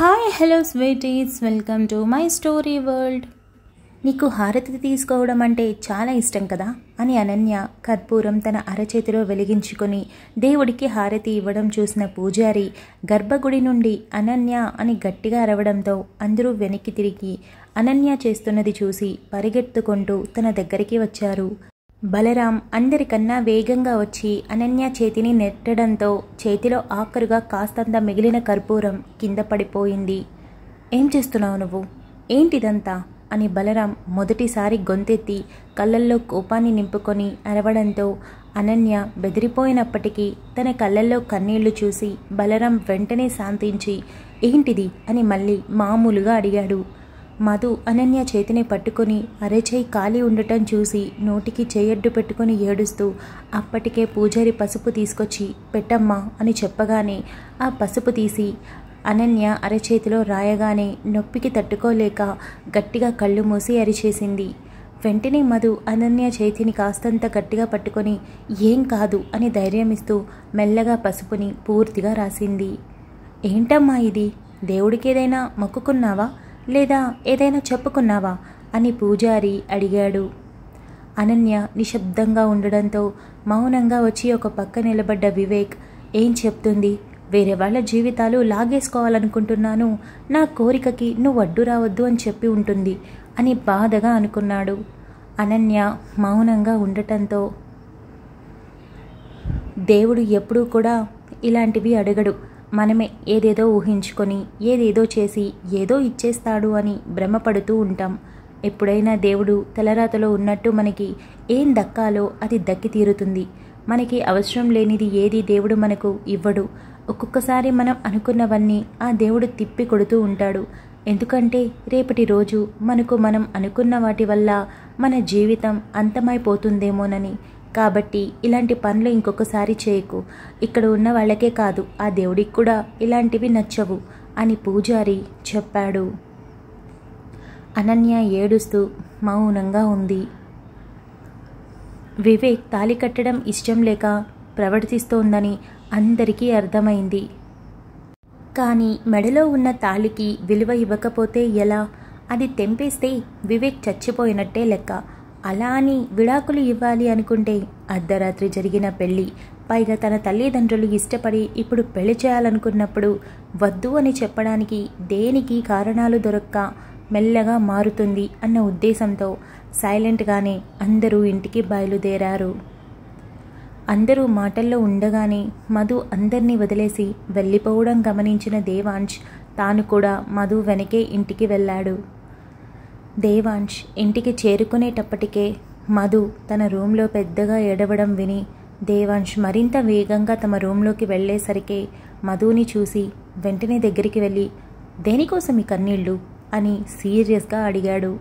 hi hello sweeties welcome to my story world నీకు హారతి తీసుకోవడం అంటే చాలా ఇష్టం కదా అని అనన్య కర్పూరం తన అరచేతిలో వెలిగించుకొని దేవుడికి హారతి ఇవ్వడం చూసిన పూజారి గర్భగుడి నుండి అనన్య అని గట్టిగా అరవడంతో అందరూ వెనక్కి తిరిగి అనన్య చేస్తున్నది చూసి పరిగెత్తుకుంటూ తన దగ్గరికి వచ్చారు బలరాం అందరికన్నా వేగంగా వచ్చి అనన్య చేతిని నెట్టడంతో చేతిలో ఆఖరుగా కాస్తంత మిగిలిన కర్పూరం కింద పడిపోయింది ఏం చేస్తున్నావు నువ్వు ఏంటిదంతా అని బలరాం మొదటిసారి గొంతెత్తి కళ్ళల్లో కోపాన్ని నింపుకొని అరవడంతో అనన్య బెదిరిపోయినప్పటికీ తన కళ్ళల్లో కన్నీళ్లు చూసి బలరాం వెంటనే శాంతించి ఏంటిది అని మళ్ళీ మామూలుగా అడిగాడు మధు అనన్య చేతిని పట్టుకుని అరచేయి ఖాళీ ఉండటం చూసి నోటికి చేయడ్డు పెట్టుకుని ఏడుస్తూ అప్పటికే పూజారి పసుపు తీసుకొచ్చి పెట్టమ్మా అని చెప్పగానే ఆ పసుపు తీసి అనన్య అరచేతిలో రాయగానే నొప్పికి తట్టుకోలేక గట్టిగా కళ్ళు మూసి అరిచేసింది వెంటనే మధు అనన్య చేతిని కాస్తంత గట్టిగా పట్టుకొని ఏం కాదు అని ధైర్యమిస్తూ మెల్లగా పసుపుని పూర్తిగా రాసింది ఏంటమ్మా ఇది దేవుడికేదైనా మొక్కుకున్నావా లేదా ఏదైనా చెప్పుకున్నావా అని పూజారి అడిగాడు అనన్య నిశ్శబ్దంగా ఉండడంతో మౌనంగా వచ్చి ఒక పక్క నిలబడ్డ వివేక్ ఏం చెప్తుంది వేరే వాళ్ళ జీవితాలు లాగేసుకోవాలనుకుంటున్నాను నా కోరికకి నువ్వు అడ్డు రావద్దు అని చెప్పి ఉంటుంది అని బాధగా అనుకున్నాడు అనన్య మౌనంగా ఉండటంతో దేవుడు ఎప్పుడూ కూడా ఇలాంటివి అడగడు మనమే ఏదేదో ఊహించుకొని ఏదేదో చేసి ఏదో ఇచ్చేస్తాడు అని భ్రమపడుతూ ఉంటాం ఎప్పుడైనా దేవుడు తలరాతలో ఉన్నట్టు మనకి ఏం దక్కాలో అది దక్కి తీరుతుంది మనకి అవసరం లేనిది ఏది దేవుడు మనకు ఇవ్వడు ఒక్కొక్కసారి మనం అనుకున్నవన్నీ ఆ దేవుడు తిప్పి కొడుతూ ఉంటాడు ఎందుకంటే రేపటి రోజు మనకు మనం అనుకున్న వాటి వల్ల మన జీవితం అంతమైపోతుందేమోనని కాబట్టి ఇలాంటి పనులు ఇంకొకసారి చేయకు ఇక్కడ ఉన్న వాళ్ళకే కాదు ఆ దేవుడికి కూడా ఇలాంటివి నచ్చవు అని పూజారి చెప్పాడు అనన్య ఏడుస్తూ మౌనంగా ఉంది వివేక్ తాలి కట్టడం ఇష్టం లేక ప్రవర్తిస్తోందని అందరికీ అర్థమైంది కానీ మెడలో ఉన్న తాలికి విలువ ఇవ్వకపోతే ఎలా అది తెంపేస్తే వివేక్ చచ్చిపోయినట్టే లెక్క అలా అని విడాకులు ఇవ్వాలి అనుకుంటే అర్ధరాత్రి జరిగిన పెళ్ళి పైగా తన తల్లిదండ్రులు ఇష్టపడి ఇప్పుడు పెళ్లి చేయాలనుకున్నప్పుడు వద్దు అని చెప్పడానికి దేనికి కారణాలు దొరక్క మెల్లగా మారుతుంది అన్న ఉద్దేశంతో సైలెంట్గానే అందరూ ఇంటికి బయలుదేరారు అందరూ మాటల్లో ఉండగానే మధు అందరినీ వదిలేసి వెళ్ళిపోవడం గమనించిన దేవాంష్ తాను కూడా మధు వెనకే ఇంటికి వెళ్ళాడు దేవాంష్ ఇంటికి చేరుకునేటప్పటికే మధు తన రూమ్లో పెద్దగా ఏడవడం విని దేవాంష్ మరింత వేగంగా తమ రూమ్లోకి వెళ్ళేసరికి మధుని చూసి వెంటనే దగ్గరికి వెళ్ళి దేనికోసం ఈ కన్నీళ్ళు అని సీరియస్గా అడిగాడు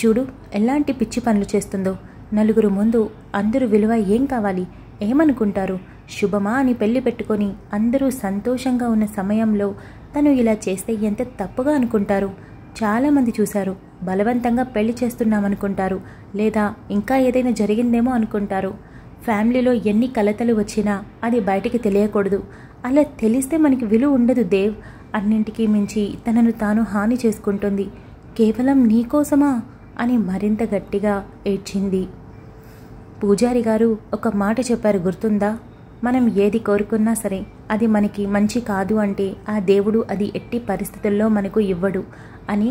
చూడు ఎలాంటి పిచ్చి పనులు చేస్తుందో నలుగురు ముందు అందరూ విలువ ఏం కావాలి ఏమనుకుంటారు శుభమా అని పెళ్లి పెట్టుకొని అందరూ సంతోషంగా ఉన్న సమయంలో తను ఇలా చేస్తే ఎంత తప్పుగా అనుకుంటారు చాలామంది చూశారు బలవంతంగా పెళ్లి చేస్తున్నామనుకుంటారు లేదా ఇంకా ఏదైనా జరిగిందేమో అనుకుంటారు ఫ్యామిలీలో ఎన్ని కలతలు వచ్చినా అది బయటికి తెలియకూడదు అలా తెలిస్తే మనకి విలువ ఉండదు దేవ్ అన్నింటికీ మించి తనను తాను హాని చేసుకుంటుంది కేవలం నీకోసమా అని మరింత గట్టిగా ఏడ్చింది పూజారి గారు ఒక మాట చెప్పారు గుర్తుందా మనం ఏది కోరుకున్నా సరే అది మనకి మంచి కాదు అంటే ఆ దేవుడు అది ఎట్టి పరిస్థితుల్లో మనకు ఇవ్వడు అని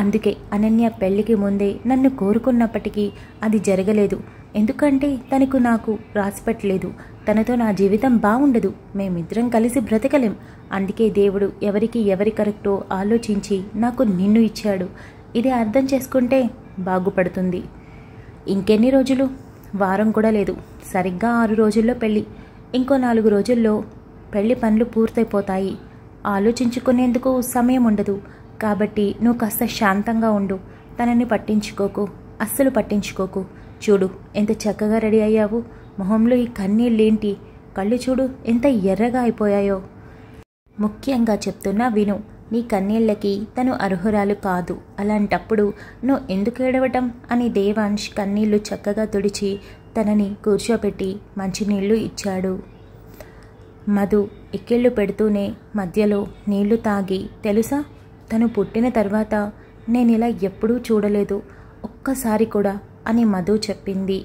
అందుకే అనన్య పెళ్లికి ముందే నన్ను కోరుకున్నప్పటికీ అది జరగలేదు ఎందుకంటే తనకు నాకు రాసిపెట్టలేదు తనతో నా జీవితం బాగుండదు మేమిద్దరం కలిసి బ్రతకలేం అందుకే దేవుడు ఎవరికి ఎవరి కరెక్టో ఆలోచించి నాకు నిన్ను ఇచ్చాడు ఇది అర్థం చేసుకుంటే బాగుపడుతుంది ఇంకెన్ని రోజులు వారం కూడా లేదు సరిగ్గా ఆరు రోజుల్లో పెళ్ళి ఇంకో నాలుగు రోజుల్లో పెళ్లి పనులు పూర్తయిపోతాయి ఆలోచించుకునేందుకు సమయం ఉండదు కాబట్టి నువ్వు కాస్త శాంతంగా ఉండు తనని పట్టించుకోకు అస్సలు పట్టించుకోకు చూడు ఎంత చక్కగా రెడీ అయ్యావు మొహంలో ఈ కన్నీళ్ళేంటి కళ్ళు చూడు ఎంత ఎర్రగా అయిపోయాయో ముఖ్యంగా చెప్తున్నా విను నీ కన్నీళ్ళకి తను అర్హురాలు కాదు అలాంటప్పుడు నువ్వు ఎందుకు ఏడవటం అని దేవాంష్ కన్నీళ్లు చక్కగా తుడిచి తనని కూర్చోపెట్టి మంచినీళ్లు ఇచ్చాడు మధు ఇక్కిళ్ళు పెడుతూనే మధ్యలో నీళ్లు తాగి తెలుసా తను పుట్టిన తర్వాత నేను ఇలా ఎప్పుడూ చూడలేదు ఒక్కసారి కూడా అని మధు చెప్పింది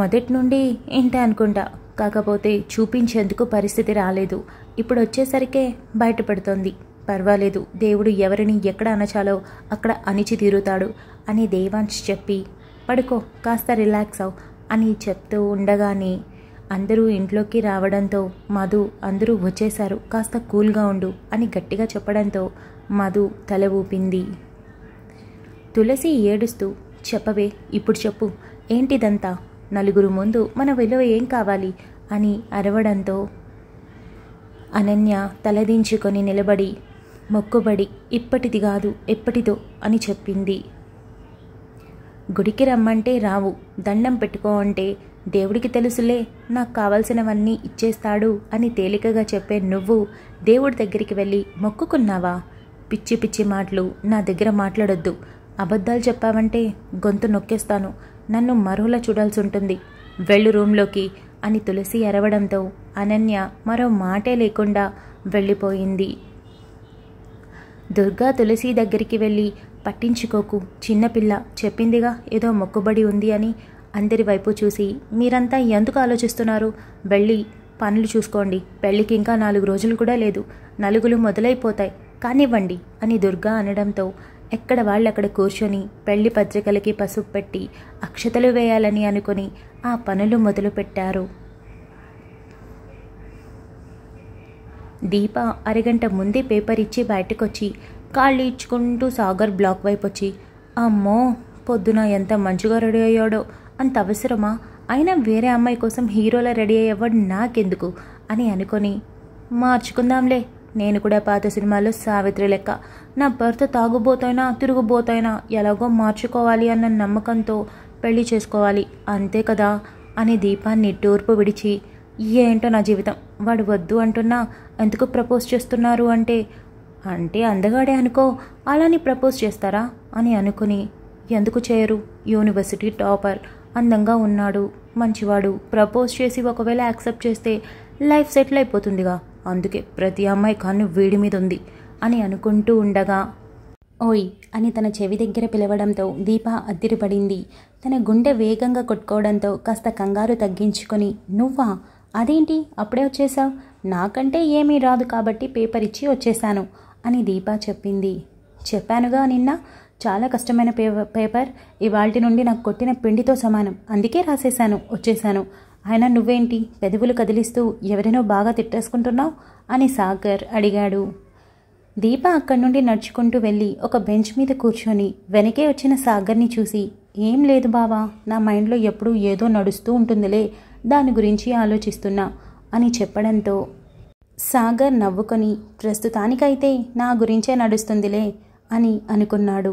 మొదటి నుండి ఇంతే అనుకుంటా కాకపోతే చూపించేందుకు పరిస్థితి రాలేదు ఇప్పుడు వచ్చేసరికే బయటపడుతోంది పర్వాలేదు దేవుడు ఎవరిని ఎక్కడ అనచాలో అక్కడ అణిచి తీరుతాడు అని దేవాన్స్ చెప్పి పడుకో కాస్త రిలాక్స్ అవు అని చెప్తూ ఉండగానే అందరూ ఇంట్లోకి రావడంతో మధు అందరూ వచ్చేశారు కాస్త కూల్గా ఉండు అని గట్టిగా చెప్పడంతో మధు తల ఊపింది తులసి ఏడుస్తూ చెప్పవే ఇప్పుడు చెప్పు ఏంటిదంతా నలుగురు ముందు మన విలువ ఏం కావాలి అని అరవడంతో అనన్య తలదించుకొని నిలబడి మొక్కుబడి ఇప్పటిది కాదు ఎప్పటిదో అని చెప్పింది గుడికి రమ్మంటే రావు దండం పెట్టుకో అంటే దేవుడికి తెలుసులే నాకు కావలసినవన్నీ ఇచ్చేస్తాడు అని తేలికగా చెప్పే నువ్వు దేవుడి దగ్గరికి వెళ్ళి మొక్కుకున్నావా పిచ్చి పిచ్చి మాటలు నా దగ్గర మాట్లాడొద్దు అబద్ధాలు చెప్పావంటే గొంతు నొక్కేస్తాను నన్ను మరోలా చూడాల్సి ఉంటుంది వెళ్ళు రూంలోకి అని తులసి ఎరవడంతో అనన్య మరో మాటే లేకుండా వెళ్ళిపోయింది దుర్గా తులసి దగ్గరికి వెళ్ళి పట్టించుకోకు చిన్నపిల్ల చెప్పిందిగా ఏదో మొక్కుబడి ఉంది అని అందరి వైపు చూసి మీరంతా ఎందుకు ఆలోచిస్తున్నారు వెళ్ళి పనులు చూసుకోండి పెళ్ళికి ఇంకా నాలుగు రోజులు కూడా లేదు నలుగులు మొదలైపోతాయి కానివ్వండి అని దుర్గా అనడంతో ఎక్కడ వాళ్ళక్కడ కూర్చొని పెళ్లి పత్రికలకి పసుపు పెట్టి అక్షతలు వేయాలని అనుకుని ఆ పనులు మొదలుపెట్టారు దీప అరగంట ముందే పేపర్ ఇచ్చి బయటకొచ్చి కాళ్ళు ఇచ్చుకుంటూ సాగర్ బ్లాక్ వైపు వచ్చి అమ్మో పొద్దున ఎంత మంచిగా రెడీ అయ్యాడో అంత అవసరమా అయినా వేరే అమ్మాయి కోసం హీరోలా రెడీ అయ్యేవాడు నాకెందుకు అని అనుకొని మార్చుకుందాంలే నేను కూడా పాత సినిమాల్లో సావిత్రి లెక్క నా భర్త తాగుబోతైనా తిరుగుబోతైనా ఎలాగో మార్చుకోవాలి అన్న నమ్మకంతో పెళ్లి చేసుకోవాలి అంతే కదా అని దీపాన్ని టూర్పు విడిచి ఏంటో నా జీవితం వాడు వద్దు అంటున్నా ఎందుకు ప్రపోజ్ చేస్తున్నారు అంటే అంటే అందగాడే అనుకో అలానే ప్రపోజ్ చేస్తారా అని అనుకుని ఎందుకు చేయరు యూనివర్సిటీ టాపర్ అందంగా ఉన్నాడు మంచివాడు ప్రపోజ్ చేసి ఒకవేళ యాక్సెప్ట్ చేస్తే లైఫ్ సెటిల్ అయిపోతుందిగా అందుకే ప్రతి అమ్మాయి కాను వీడి మీద ఉంది అని అనుకుంటూ ఉండగా ఓయ్ అని తన చెవి దగ్గర పిలవడంతో దీప అద్దిరిపడింది తన గుండె వేగంగా కొట్టుకోవడంతో కాస్త కంగారు తగ్గించుకొని నువ్వా అదేంటి అప్పుడే వచ్చేసావు నాకంటే ఏమీ రాదు కాబట్టి పేపర్ ఇచ్చి వచ్చేశాను అని దీప చెప్పింది చెప్పానుగా నిన్న చాలా కష్టమైన పేపర్ ఇవాళ్టి నుండి నాకు కొట్టిన పిండితో సమానం అందుకే రాసేశాను వచ్చేశాను ఆయన నువ్వేంటి పెదవులు కదిలిస్తూ ఎవరినో బాగా తిట్టేసుకుంటున్నావు అని సాగర్ అడిగాడు దీప అక్కడి నుండి నడుచుకుంటూ వెళ్ళి ఒక బెంచ్ మీద కూర్చొని వెనకే వచ్చిన సాగర్ని చూసి ఏం లేదు బావా నా మైండ్లో ఎప్పుడూ ఏదో నడుస్తూ ఉంటుందిలే దాని గురించి ఆలోచిస్తున్నా అని చెప్పడంతో సాగర్ నవ్వుకొని ప్రస్తుతానికైతే నా గురించే నడుస్తుందిలే అని అనుకున్నాడు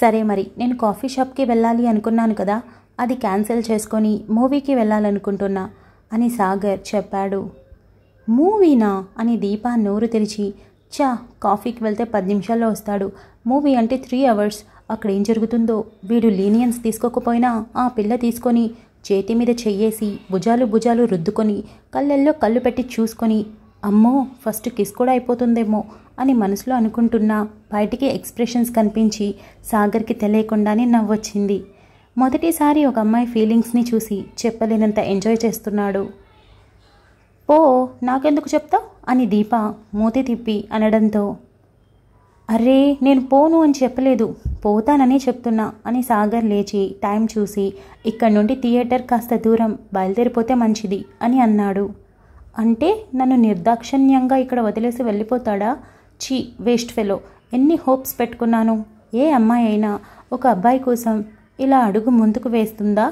సరే మరి నేను కాఫీ షాప్కి వెళ్ళాలి అనుకున్నాను కదా అది క్యాన్సిల్ చేసుకొని మూవీకి వెళ్ళాలనుకుంటున్నా అని సాగర్ చెప్పాడు మూవీనా అని దీప నోరు తెరిచి చా కాఫీకి వెళ్తే పది నిమిషాల్లో వస్తాడు మూవీ అంటే త్రీ అవర్స్ అక్కడ ఏం జరుగుతుందో వీడు లీనియన్స్ తీసుకోకపోయినా ఆ పిల్ల తీసుకొని చేతి మీద చెయ్యేసి భుజాలు భుజాలు రుద్దుకొని కళ్ళల్లో కళ్ళు పెట్టి చూసుకొని అమ్మో ఫస్ట్ కిస్ కూడా అయిపోతుందేమో అని మనసులో అనుకుంటున్నా బయటికి ఎక్స్ప్రెషన్స్ కనిపించి సాగర్కి తెలియకుండానే నవ్వొచ్చింది మొదటిసారి ఒక అమ్మాయి ఫీలింగ్స్ని చూసి చెప్పలేనంత ఎంజాయ్ చేస్తున్నాడు ఓ నాకెందుకు చెప్తావు అని దీప మూతి తిప్పి అనడంతో అరే నేను పోను అని చెప్పలేదు పోతాననే చెప్తున్నా అని సాగర్ లేచి టైం చూసి ఇక్కడి నుండి థియేటర్ కాస్త దూరం బయలుదేరిపోతే మంచిది అని అన్నాడు అంటే నన్ను నిర్దాక్షిణ్యంగా ఇక్కడ వదిలేసి వెళ్ళిపోతాడా చీ వేస్ట్ ఫెలో ఎన్ని హోప్స్ పెట్టుకున్నాను ఏ అమ్మాయి అయినా ఒక అబ్బాయి కోసం ఇలా అడుగు ముందుకు వేస్తుందా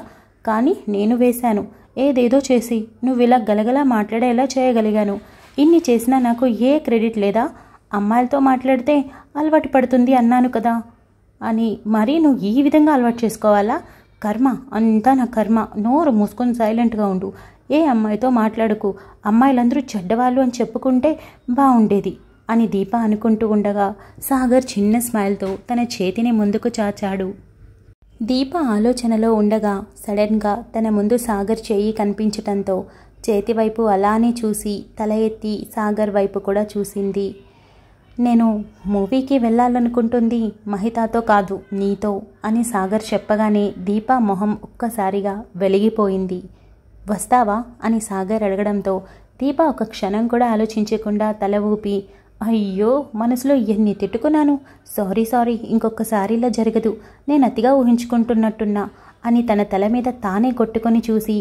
కానీ నేను వేశాను ఏదేదో చేసి నువ్వు ఇలా గలగలా మాట్లాడేలా చేయగలిగాను ఇన్ని చేసినా నాకు ఏ క్రెడిట్ లేదా అమ్మాయిలతో మాట్లాడితే అలవాటు పడుతుంది అన్నాను కదా అని మరీ నువ్వు ఈ విధంగా అలవాటు చేసుకోవాలా కర్మ అంతా నా కర్మ నోరు మూసుకొని సైలెంట్గా ఉండు ఏ అమ్మాయితో మాట్లాడకు అమ్మాయిలందరూ చెడ్డవాళ్ళు అని చెప్పుకుంటే బాగుండేది అని దీప అనుకుంటూ ఉండగా సాగర్ చిన్న స్మైల్తో తన చేతిని ముందుకు చాచాడు దీప ఆలోచనలో ఉండగా సడన్గా తన ముందు సాగర్ చేయి కనిపించటంతో చేతివైపు అలానే చూసి తల ఎత్తి సాగర్ వైపు కూడా చూసింది నేను మూవీకి వెళ్ళాలనుకుంటుంది మహితాతో కాదు నీతో అని సాగర్ చెప్పగానే దీప మొహం ఒక్కసారిగా వెలిగిపోయింది వస్తావా అని సాగర్ అడగడంతో దీప ఒక క్షణం కూడా ఆలోచించకుండా తల ఊపి అయ్యో మనసులో ఎన్ని తిట్టుకున్నాను సారీ సారీ ఇంకొకసారి ఇలా జరగదు నేను అతిగా ఊహించుకుంటున్నట్టున్నా అని తన తల మీద తానే కొట్టుకొని చూసి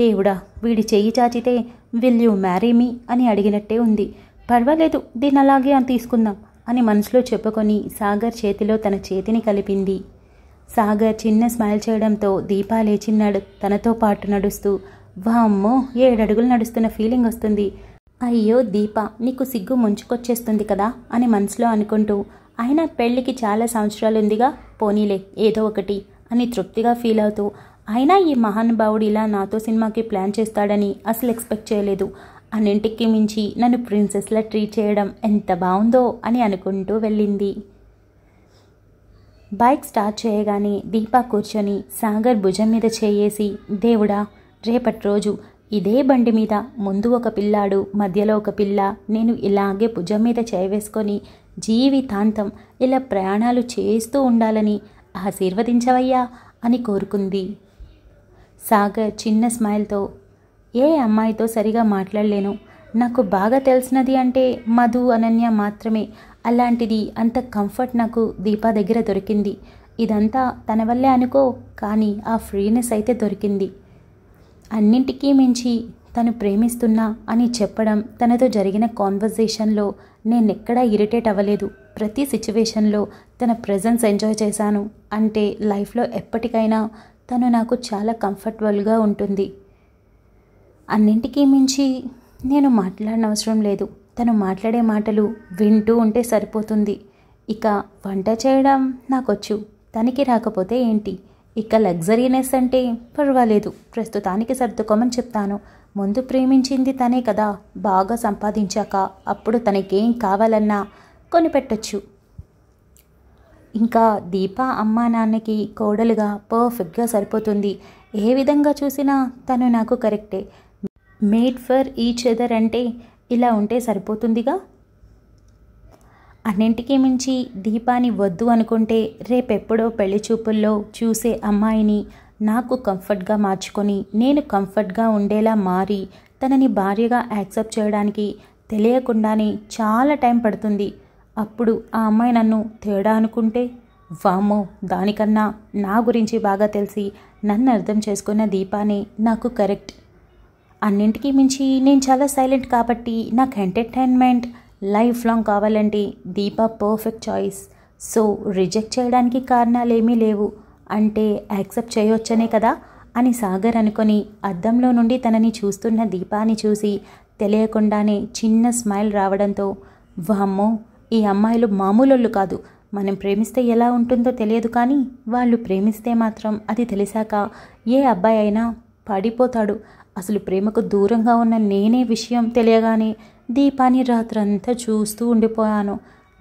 దేవుడా వీడి చెయ్యి చాచితే విల్ యూ మ్యారీ మీ అని అడిగినట్టే ఉంది పర్వాలేదు దీన్ని అలాగే అని తీసుకుందాం అని మనసులో చెప్పుకొని సాగర్ చేతిలో తన చేతిని కలిపింది సాగర్ చిన్న స్మైల్ చేయడంతో దీపా లేచిన్నాడు తనతో పాటు నడుస్తూ వామ్మో ఏడడుగులు నడుస్తున్న ఫీలింగ్ వస్తుంది అయ్యో దీప నీకు సిగ్గు ముంచుకొచ్చేస్తుంది కదా అని మనసులో అనుకుంటూ అయినా పెళ్లికి చాలా సంవత్సరాలుందిగా పోనీలే ఏదో ఒకటి అని తృప్తిగా ఫీల్ అవుతూ అయినా ఈ మహానుభావుడు ఇలా నాతో సినిమాకి ప్లాన్ చేస్తాడని అసలు ఎక్స్పెక్ట్ చేయలేదు అన్నింటికి మించి నన్ను ప్రిన్సెస్లా ట్రీట్ చేయడం ఎంత బాగుందో అని అనుకుంటూ వెళ్ళింది బైక్ స్టార్ట్ చేయగానే దీపా కూర్చొని సాగర్ భుజం మీద చేయేసి దేవుడా రేపటి రోజు ఇదే బండి మీద ముందు ఒక పిల్లాడు మధ్యలో ఒక పిల్ల నేను ఇలాగే భుజం మీద చేయవేసుకొని జీవితాంతం ఇలా ప్రయాణాలు చేస్తూ ఉండాలని ఆశీర్వదించవయ్యా అని కోరుకుంది సాగర్ చిన్న స్మైల్తో ఏ అమ్మాయితో సరిగా మాట్లాడలేను నాకు బాగా తెలిసినది అంటే మధు అనన్య మాత్రమే అలాంటిది అంత కంఫర్ట్ నాకు దీపా దగ్గర దొరికింది ఇదంతా తన వల్లే అనుకో కానీ ఆ ఫ్రీనెస్ అయితే దొరికింది అన్నింటికీ మించి తను ప్రేమిస్తున్నా అని చెప్పడం తనతో జరిగిన కాన్వర్జేషన్లో నేనెక్కడా ఇరిటేట్ అవ్వలేదు ప్రతి సిచ్యువేషన్లో తన ప్రజెన్స్ ఎంజాయ్ చేశాను అంటే లైఫ్లో ఎప్పటికైనా తను నాకు చాలా కంఫర్టబుల్గా ఉంటుంది అన్నింటికీ మించి నేను మాట్లాడనవసరం లేదు తను మాట్లాడే మాటలు వింటూ ఉంటే సరిపోతుంది ఇక వంట చేయడం నాకొచ్చు తనకి రాకపోతే ఏంటి ఇక లగ్జరీనెస్ అంటే పర్వాలేదు ప్రస్తుతానికి సర్దుకోమని చెప్తాను ముందు ప్రేమించింది తనే కదా బాగా సంపాదించాక అప్పుడు తనకేం కావాలన్నా కొనిపెట్టచ్చు ఇంకా దీప అమ్మా నాన్నకి కోడలుగా పర్ఫెక్ట్గా సరిపోతుంది ఏ విధంగా చూసినా తను నాకు కరెక్టే మేడ్ ఫర్ ఈచ్ అదర్ అంటే ఇలా ఉంటే సరిపోతుందిగా అన్నింటికీ మించి దీపాని వద్దు అనుకుంటే రేపెప్పుడో పెళ్లి చూపుల్లో చూసే అమ్మాయిని నాకు కంఫర్ట్గా మార్చుకొని నేను కంఫర్ట్గా ఉండేలా మారి తనని భార్యగా యాక్సెప్ట్ చేయడానికి తెలియకుండానే చాలా టైం పడుతుంది అప్పుడు ఆ అమ్మాయి నన్ను తేడా అనుకుంటే వామో దానికన్నా నా గురించి బాగా తెలిసి నన్ను అర్థం చేసుకున్న దీపాని నాకు కరెక్ట్ అన్నింటికీ మించి నేను చాలా సైలెంట్ కాబట్టి నాకు ఎంటర్టైన్మెంట్ లైఫ్ లాంగ్ కావాలంటే Deepa perfect choice so reject చేయడానికి కారణాలు ఏమీ లేవు అంటే యాక్సెప్ట్ చేయొచ్చనే కదా అని సాగర్ అనుకొని అద్దంలో నుండి తనని చూస్తున్న దీపాని చూసి తెలియకుండానే చిన్న స్మైల్ రావడంతో వామ్మో ఈ అమ్మాయిలు మామూలు కాదు మనం ప్రేమిస్తే ఎలా ఉంటుందో తెలియదు కానీ వాళ్ళు ప్రేమిస్తే మాత్రం అది తెలిసాక ఏ అబ్బాయి అయినా పడిపోతాడు అసలు ప్రేమకు దూరంగా ఉన్న నేనే విషయం తెలియగానే దీపాని రాత్రంతా చూస్తూ ఉండిపోయాను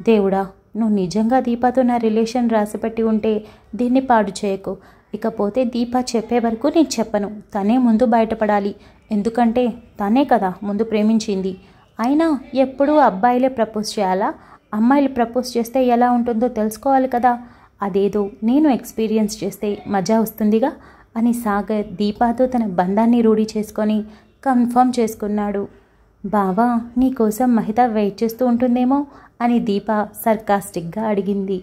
దేవుడా నువ్వు నిజంగా దీపాతో నా రిలేషన్ రాసిపెట్టి ఉంటే దీన్ని పాడు చేయకు ఇకపోతే దీప చెప్పే వరకు నేను చెప్పను తనే ముందు బయటపడాలి ఎందుకంటే తనే కదా ముందు ప్రేమించింది అయినా ఎప్పుడూ అబ్బాయిలే ప్రపోజ్ చేయాలా అమ్మాయిలు ప్రపోజ్ చేస్తే ఎలా ఉంటుందో తెలుసుకోవాలి కదా అదేదో నేను ఎక్స్పీరియన్స్ చేస్తే మజా వస్తుందిగా అని సాగర్ దీపాతో తన బంధాన్ని రూఢి చేసుకొని కన్ఫర్మ్ చేసుకున్నాడు బావా నీకోసం మహిత వెయిట్ చేస్తూ ఉంటుందేమో అని దీప సర్కాస్టిక్గా అడిగింది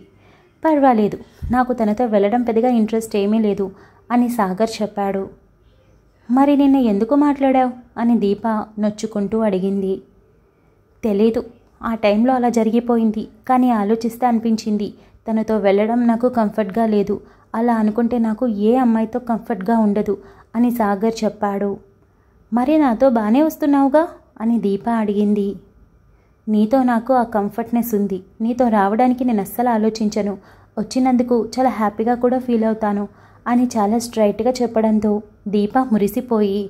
పర్వాలేదు నాకు తనతో వెళ్ళడం పెద్దగా ఇంట్రెస్ట్ ఏమీ లేదు అని సాగర్ చెప్పాడు మరి నిన్న ఎందుకు మాట్లాడావు అని దీప నొచ్చుకుంటూ అడిగింది తెలీదు ఆ టైంలో అలా జరిగిపోయింది కానీ ఆలోచిస్తే అనిపించింది తనతో వెళ్ళడం నాకు కంఫర్ట్గా లేదు అలా అనుకుంటే నాకు ఏ అమ్మాయితో కంఫర్ట్గా ఉండదు అని సాగర్ చెప్పాడు మరి నాతో బాగానే వస్తున్నావుగా అని దీప అడిగింది నీతో నాకు ఆ కంఫర్ట్నెస్ ఉంది నీతో రావడానికి నేను అస్సలు ఆలోచించను వచ్చినందుకు చాలా హ్యాపీగా కూడా ఫీల్ అవుతాను అని చాలా స్ట్రైట్గా చెప్పడంతో దీప మురిసిపోయి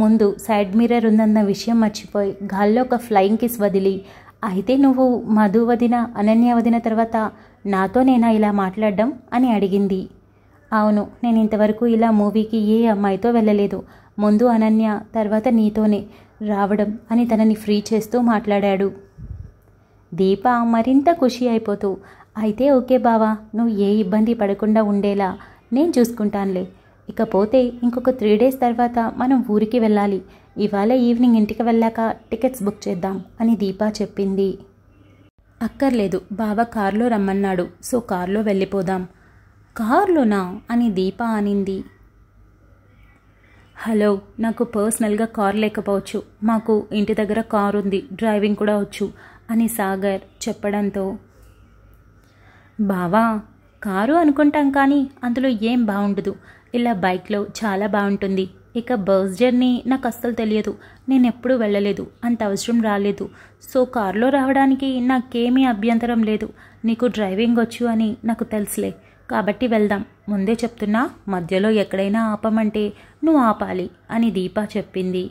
ముందు సైడ్ మిర్రర్ ఉందన్న విషయం మర్చిపోయి గాల్లో ఒక ఫ్లయింగ్ కిస్ వదిలి అయితే నువ్వు మధు వదిన అనన్య వదిన తర్వాత నాతో నేనా ఇలా మాట్లాడడం అని అడిగింది అవును నేను ఇంతవరకు ఇలా మూవీకి ఏ అమ్మాయితో వెళ్ళలేదు ముందు అనన్య తర్వాత నీతోనే రావడం అని తనని ఫ్రీ చేస్తూ మాట్లాడాడు దీప మరింత ఖుషి అయిపోతూ అయితే ఓకే బావా నువ్వు ఏ ఇబ్బంది పడకుండా ఉండేలా నేను చూసుకుంటానులే ఇకపోతే ఇంకొక త్రీ డేస్ తర్వాత మనం ఊరికి వెళ్ళాలి ఇవాళ ఈవినింగ్ ఇంటికి వెళ్ళాక టికెట్స్ బుక్ చేద్దాం అని దీపా చెప్పింది అక్కర్లేదు బావ కారులో రమ్మన్నాడు సో కారులో వెళ్ళిపోదాం కారులోనా అని దీప అనింది హలో నాకు పర్సనల్గా కార్ లేకపోవచ్చు మాకు ఇంటి దగ్గర కార్ ఉంది డ్రైవింగ్ కూడా వచ్చు అని సాగర్ చెప్పడంతో బావా కారు అనుకుంటాం కానీ అందులో ఏం బాగుండదు ఇలా బైక్లో చాలా బాగుంటుంది ఇక బస్ జర్నీ నాకు అస్సలు తెలియదు నేను ఎప్పుడూ వెళ్ళలేదు అంత అవసరం రాలేదు సో కారులో రావడానికి నాకేమీ అభ్యంతరం లేదు నీకు డ్రైవింగ్ వచ్చు అని నాకు తెలుసులే కాబట్టి వెళ్దాం ముందే చెప్తున్నా మధ్యలో ఎక్కడైనా ఆపమంటే నువ్వు ఆపాలి అని దీప చెప్పింది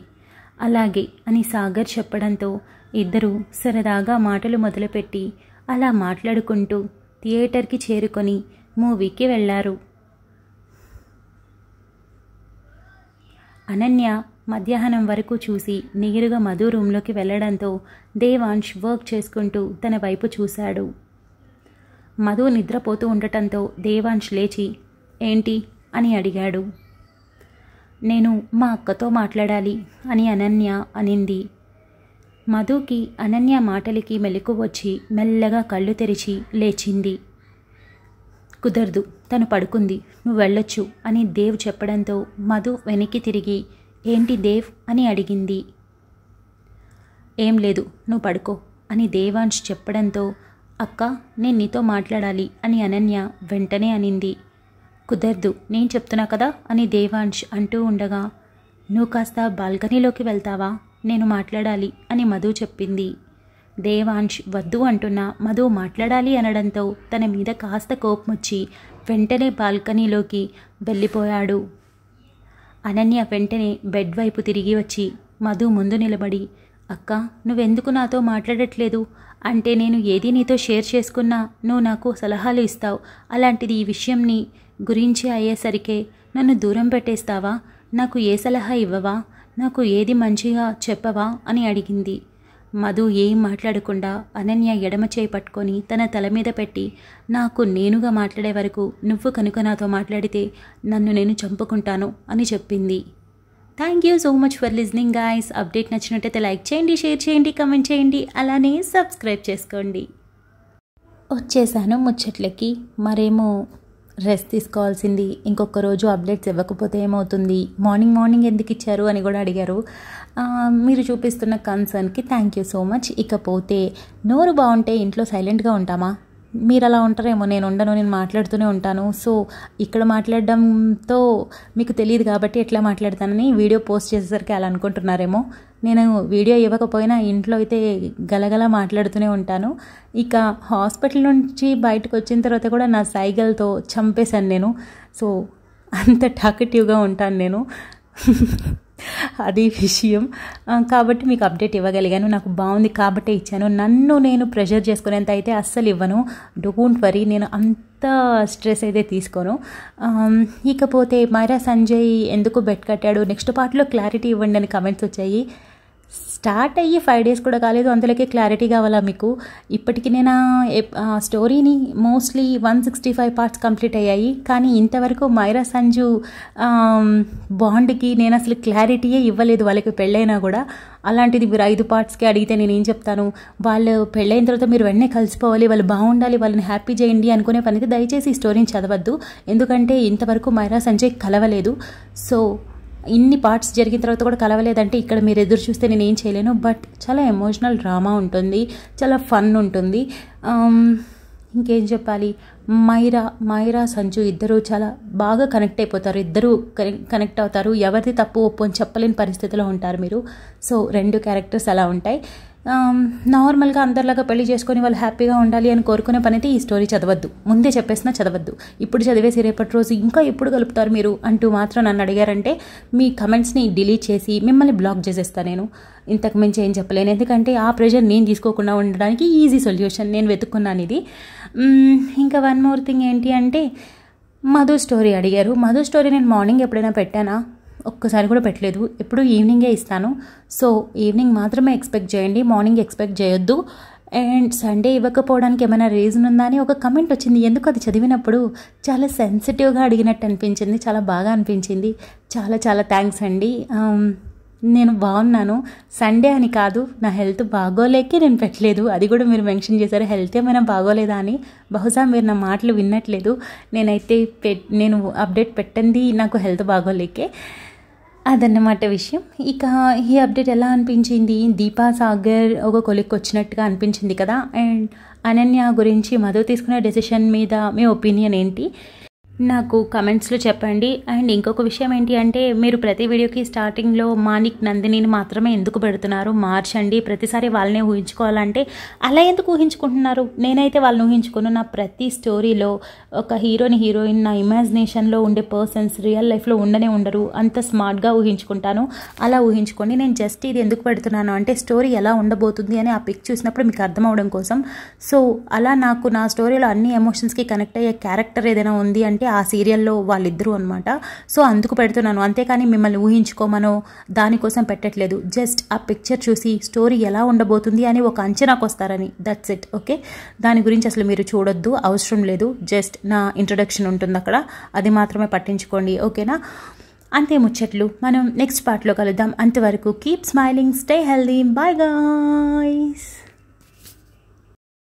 అలాగే అని సాగర్ చెప్పడంతో ఇద్దరూ సరదాగా మాటలు మొదలుపెట్టి అలా మాట్లాడుకుంటూ థియేటర్కి చేరుకొని మూవీకి వెళ్ళారు అనన్య మధ్యాహ్నం వరకు చూసి నీరుగా మధు రూంలోకి వెళ్ళడంతో దేవాంష్ వర్క్ చేసుకుంటూ తన వైపు చూశాడు మధు నిద్రపోతూ ఉండటంతో దేవాంష్ లేచి ఏంటి అని అడిగాడు నేను మా అక్కతో మాట్లాడాలి అని అనన్య అనింది మధుకి అనన్య మాటలకి మెలకు వచ్చి మెల్లగా కళ్ళు తెరిచి లేచింది కుదరదు తను పడుకుంది నువ్వు వెళ్ళొచ్చు అని దేవ్ చెప్పడంతో మధు వెనక్కి తిరిగి ఏంటి దేవ్ అని అడిగింది ఏం లేదు నువ్వు పడుకో అని దేవాంష్ చెప్పడంతో అక్క నేను నీతో మాట్లాడాలి అని అనన్య వెంటనే అనింది కుదరదు నేను చెప్తున్నా కదా అని దేవాంష్ అంటూ ఉండగా నువ్వు కాస్త బాల్కనీలోకి వెళ్తావా నేను మాట్లాడాలి అని మధు చెప్పింది దేవాంష్ వద్దు అంటున్నా మధు మాట్లాడాలి అనడంతో తన మీద కాస్త కోపమొచ్చి వెంటనే బాల్కనీలోకి వెళ్ళిపోయాడు అనన్య వెంటనే బెడ్ వైపు తిరిగి వచ్చి మధు ముందు నిలబడి అక్క నువ్వెందుకు నాతో మాట్లాడట్లేదు అంటే నేను ఏది నీతో షేర్ చేసుకున్నా నువ్వు నాకు సలహాలు ఇస్తావు అలాంటిది ఈ విషయంని గురించి అయ్యేసరికే నన్ను దూరం పెట్టేస్తావా నాకు ఏ సలహా ఇవ్వవా నాకు ఏది మంచిగా చెప్పవా అని అడిగింది మధు ఏం మాట్లాడకుండా అనన్య ఎడమ చేయి పట్టుకొని తన తల మీద పెట్టి నాకు నేనుగా మాట్లాడే వరకు నువ్వు కనుక నాతో మాట్లాడితే నన్ను నేను చంపుకుంటాను అని చెప్పింది thank you so much for listening guys update నచ్చినట్టయితే లైక్ చేయండి షేర్ చేయండి కమెంట్ చేయండి అలానే సబ్స్క్రైబ్ చేసుకోండి వచ్చేసాను ముచ్చట్లకి మరేమో రెస్ట్ తీసుకోవాల్సింది ఇంకొక రోజు అప్డేట్స్ ఇవ్వకపోతే ఏమవుతుంది మార్నింగ్ మార్నింగ్ ఎందుకు ఇచ్చారు అని కూడా అడిగారు మీరు చూపిస్తున్న కన్సర్న్కి థ్యాంక్ యూ సో మచ్ ఇకపోతే నోరు బాగుంటే ఇంట్లో సైలెంట్గా ఉంటామా మీరు అలా ఉంటారేమో నేను ఉండను నేను మాట్లాడుతూనే ఉంటాను సో ఇక్కడ మాట్లాడడంతో మీకు తెలియదు కాబట్టి ఎట్లా మాట్లాడతానని వీడియో పోస్ట్ చేసేసరికి అలా అనుకుంటున్నారేమో నేను వీడియో ఇవ్వకపోయినా ఇంట్లో అయితే గలగల మాట్లాడుతూనే ఉంటాను ఇక హాస్పిటల్ నుంచి బయటకు వచ్చిన తర్వాత కూడా నా సైగల్తో చంపేశాను నేను సో అంత టాకటివ్గా ఉంటాను నేను అది విషయం కాబట్టి మీకు అప్డేట్ ఇవ్వగలిగాను నాకు బాగుంది కాబట్టే ఇచ్చాను నన్ను నేను ప్రెషర్ చేసుకునేంత అయితే అస్సలు ఇవ్వను డోంట్ వరీ నేను అంత స్ట్రెస్ అయితే తీసుకోను ఇకపోతే మైరా సంజయ్ ఎందుకు బెట్ కట్టాడు నెక్స్ట్ పార్ట్లో క్లారిటీ ఇవ్వండి అని కమెంట్స్ వచ్చాయి స్టార్ట్ అయ్యి ఫైవ్ డేస్ కూడా కాలేదు అందులోకే క్లారిటీ కావాలా మీకు ఇప్పటికి నేను స్టోరీని mostly one sixty five parts complete అయ్యాయి కానీ ఇంతవరకు మైరా సంజు బాండ్కి నేను అసలు క్లారిటీయే ఇవ్వలేదు వాళ్ళకి పెళ్ళైనా కూడా అలాంటిది మీరు ఐదు పార్ట్స్కి అడిగితే నేను ఏం చెప్తాను వాళ్ళు పెళ్ళైన తర్వాత మీరు వెంటనే కలిసిపోవాలి వాళ్ళు బాగుండాలి వాళ్ళని హ్యాపీ చేయండి అనుకునే పనికి దయచేసి ఈ స్టోరీని చదవద్దు ఎందుకంటే ఇంతవరకు మైరా సంజయ్ కలవలేదు సో ఇన్ని పార్ట్స్ జరిగిన తర్వాత కూడా కలవలేదంటే ఇక్కడ మీరు ఎదురు చూస్తే నేను ఏం చేయలేను బట్ చాలా ఎమోషనల్ డ్రామా ఉంటుంది చాలా ఫన్ ఉంటుంది ఇంకేం చెప్పాలి మైరా మైరా సంజు ఇద్దరు చాలా బాగా కనెక్ట్ అయిపోతారు ఇద్దరు కనెక్ట్ అవుతారు ఎవరిది తప్పు ఒప్పు అని చెప్పలేని పరిస్థితిలో ఉంటారు మీరు సో రెండు క్యారెక్టర్స్ అలా ఉంటాయి నార్మల్గా అందరిలాగా పెళ్లి చేసుకొని వాళ్ళు హ్యాపీగా ఉండాలి అని కోరుకునే పనైతే ఈ స్టోరీ చదవద్దు ముందే చెప్పేసినా చదవద్దు ఇప్పుడు చదివేసి రేపటి రోజు ఇంకా ఎప్పుడు కలుపుతారు మీరు అంటూ మాత్రం నన్ను అడిగారంటే మీ కమెంట్స్ని డిలీట్ చేసి మిమ్మల్ని బ్లాక్ చేసేస్తాను నేను ఇంతకు మించి ఏం చెప్పలేను ఎందుకంటే ఆ ప్రెషర్ నేను తీసుకోకుండా ఉండడానికి ఈజీ సొల్యూషన్ నేను వెతుక్కున్నాను ఇది ఇంకా వన్ మోర్ థింగ్ ఏంటి అంటే మధు స్టోరీ అడిగారు మధు స్టోరీ నేను మార్నింగ్ ఎప్పుడైనా పెట్టానా ఒక్కసారి కూడా పెట్టలేదు ఎప్పుడు ఈవినింగే ఇస్తాను సో ఈవినింగ్ మాత్రమే ఎక్స్పెక్ట్ చేయండి మార్నింగ్ ఎక్స్పెక్ట్ చేయొద్దు అండ్ సండే ఇవ్వకపోవడానికి ఏమైనా రీజన్ ఉందా అని ఒక కమెంట్ వచ్చింది ఎందుకు అది చదివినప్పుడు చాలా సెన్సిటివ్గా అడిగినట్టు అనిపించింది చాలా బాగా అనిపించింది చాలా చాలా థ్యాంక్స్ అండి నేను బాగున్నాను సండే అని కాదు నా హెల్త్ బాగోలేకే నేను పెట్టలేదు అది కూడా మీరు మెన్షన్ చేశారు హెల్త్ ఏమైనా బాగోలేదా అని బహుశా మీరు నా మాటలు విన్నట్లేదు నేనైతే పె నేను అప్డేట్ పెట్టింది నాకు హెల్త్ బాగోలేకే అదన్నమాట విషయం ఇక ఈ అప్డేట్ ఎలా అనిపించింది దీపా సాగర్ ఒక కొలిక్ వచ్చినట్టుగా అనిపించింది కదా అండ్ అనన్య గురించి మధు తీసుకునే డెసిషన్ మీద మీ ఒపీనియన్ ఏంటి నాకు కమెంట్స్లో చెప్పండి అండ్ ఇంకొక విషయం ఏంటి అంటే మీరు ప్రతి వీడియోకి స్టార్టింగ్లో మానిక్ నందినిని మాత్రమే ఎందుకు పెడుతున్నారు మార్చండి ప్రతిసారి వాళ్ళనే ఊహించుకోవాలంటే అలా ఎందుకు ఊహించుకుంటున్నారు నేనైతే వాళ్ళని ఊహించుకును నా ప్రతి స్టోరీలో ఒక హీరోని హీరోయిన్ నా ఇమాజినేషన్లో ఉండే పర్సన్స్ రియల్ లైఫ్లో ఉండనే ఉండరు అంత స్మార్ట్గా ఊహించుకుంటాను అలా ఊహించుకోండి నేను జస్ట్ ఇది ఎందుకు పెడుతున్నాను అంటే స్టోరీ ఎలా ఉండబోతుంది అని ఆ పిక్ చూసినప్పుడు మీకు అర్థం అవడం కోసం సో అలా నాకు నా స్టోరీలో అన్ని ఎమోషన్స్కి కనెక్ట్ అయ్యే క్యారెక్టర్ ఏదైనా ఉంది అంటే ఆ సీరియల్లో వాళ్ళిద్దరూ అనమాట సో అందుకు పెడుతున్నాను అంతేకాని మిమ్మల్ని ఊహించుకోమనో దానికోసం పెట్టట్లేదు జస్ట్ ఆ పిక్చర్ చూసి స్టోరీ ఎలా ఉండబోతుంది అని ఒక అంచనాకు వస్తారని దట్స్ ఇట్ ఓకే దాని గురించి అసలు మీరు చూడొద్దు అవసరం లేదు జస్ట్ నా ఇంట్రడక్షన్ ఉంటుంది అక్కడ అది మాత్రమే పట్టించుకోండి ఓకేనా అంతే ముచ్చట్లు మనం నెక్స్ట్ పార్ట్లో కలుద్దాం అంతవరకు keep smiling stay healthy bye guys